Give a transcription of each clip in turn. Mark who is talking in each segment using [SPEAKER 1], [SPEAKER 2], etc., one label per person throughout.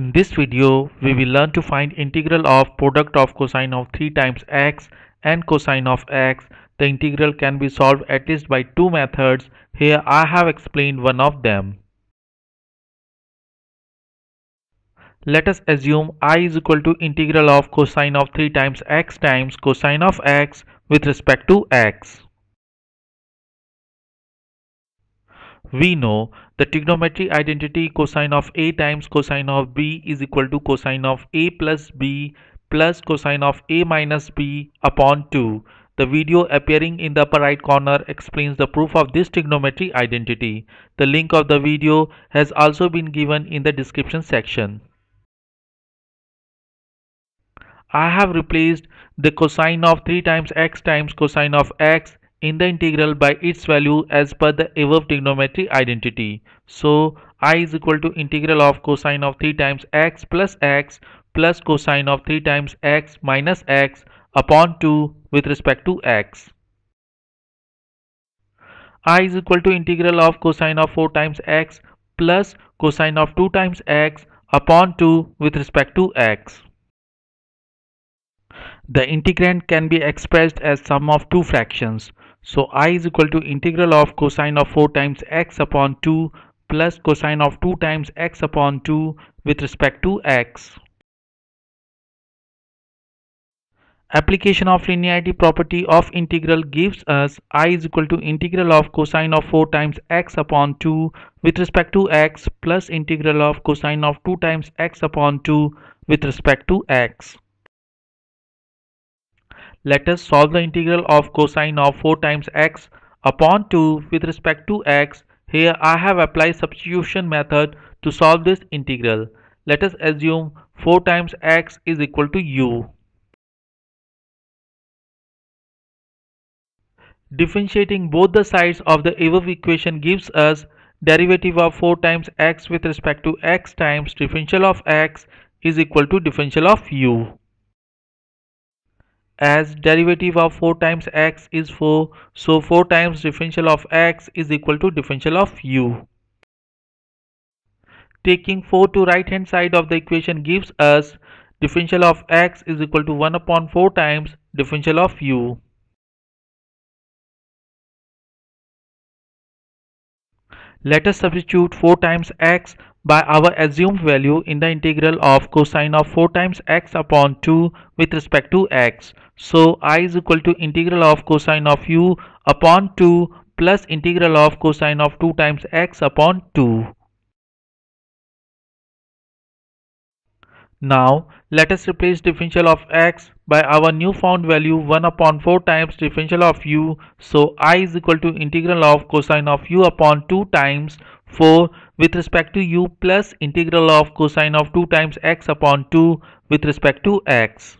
[SPEAKER 1] In this video, we will learn to find integral of product of cosine of 3 times x and cosine of x. The integral can be solved at least by two methods. Here I have explained one of them. Let us assume i is equal to integral of cosine of 3 times x times cosine of x with respect to x. We know the trigonometry identity cosine of a times cosine of b is equal to cosine of a plus b plus cosine of a minus b upon 2. The video appearing in the upper right corner explains the proof of this trigonometry identity. The link of the video has also been given in the description section. I have replaced the cosine of 3 times x times cosine of x in the integral by its value as per the above trigonometric identity. So i is equal to integral of cosine of 3 times x plus x plus cosine of 3 times x minus x upon 2 with respect to x. i is equal to integral of cosine of 4 times x plus cosine of 2 times x upon 2 with respect to x. The integrand can be expressed as sum of two fractions so i is equal to integral of cosine of 4 times x upon 2 plus cosine of 2 times x upon 2 with respect to x. Application of linearity property of integral gives us i is equal to integral of cosine of 4 times x upon 2 with respect to x plus integral of cosine of 2 times x upon 2 with respect to x. Let us solve the integral of cosine of 4 times x upon 2 with respect to x. Here I have applied substitution method to solve this integral. Let us assume 4 times x is equal to u. Differentiating both the sides of the above equation gives us derivative of 4 times x with respect to x times differential of x is equal to differential of u as derivative of 4 times x is 4 so 4 times differential of x is equal to differential of u taking 4 to right hand side of the equation gives us differential of x is equal to 1 upon 4 times differential of u let us substitute 4 times x by our assumed value in the integral of cosine of 4 times x upon 2 with respect to x. So i is equal to integral of cosine of u upon 2 plus integral of cosine of 2 times x upon 2. Now let us replace differential of x by our new found value 1 upon 4 times differential of u. So i is equal to integral of cosine of u upon 2 times 4. With respect to u plus integral of cosine of 2 times x upon 2 with respect to x.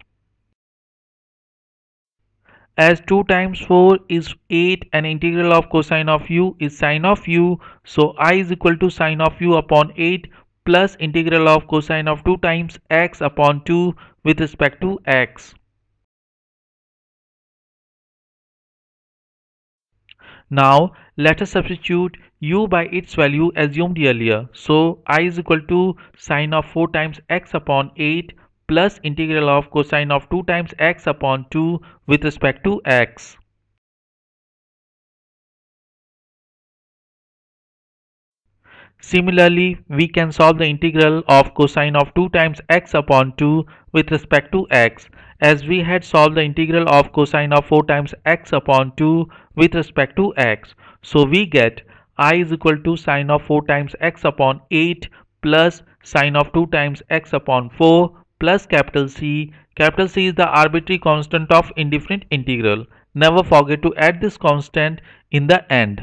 [SPEAKER 1] As 2 times 4 is 8 and integral of cosine of u is sine of u. So i is equal to sine of u upon 8 plus integral of cosine of 2 times x upon 2 with respect to x. Now let us substitute u by its value assumed earlier. So i is equal to sine of 4 times x upon 8 plus integral of cosine of 2 times x upon 2 with respect to x. Similarly, we can solve the integral of cosine of 2 times x upon 2 with respect to x as we had solved the integral of cosine of 4 times x upon 2 with respect to x. So we get i is equal to sine of 4 times x upon 8 plus sine of 2 times x upon 4 plus capital C. Capital C is the arbitrary constant of indifferent integral. Never forget to add this constant in the end.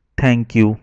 [SPEAKER 1] Thank you.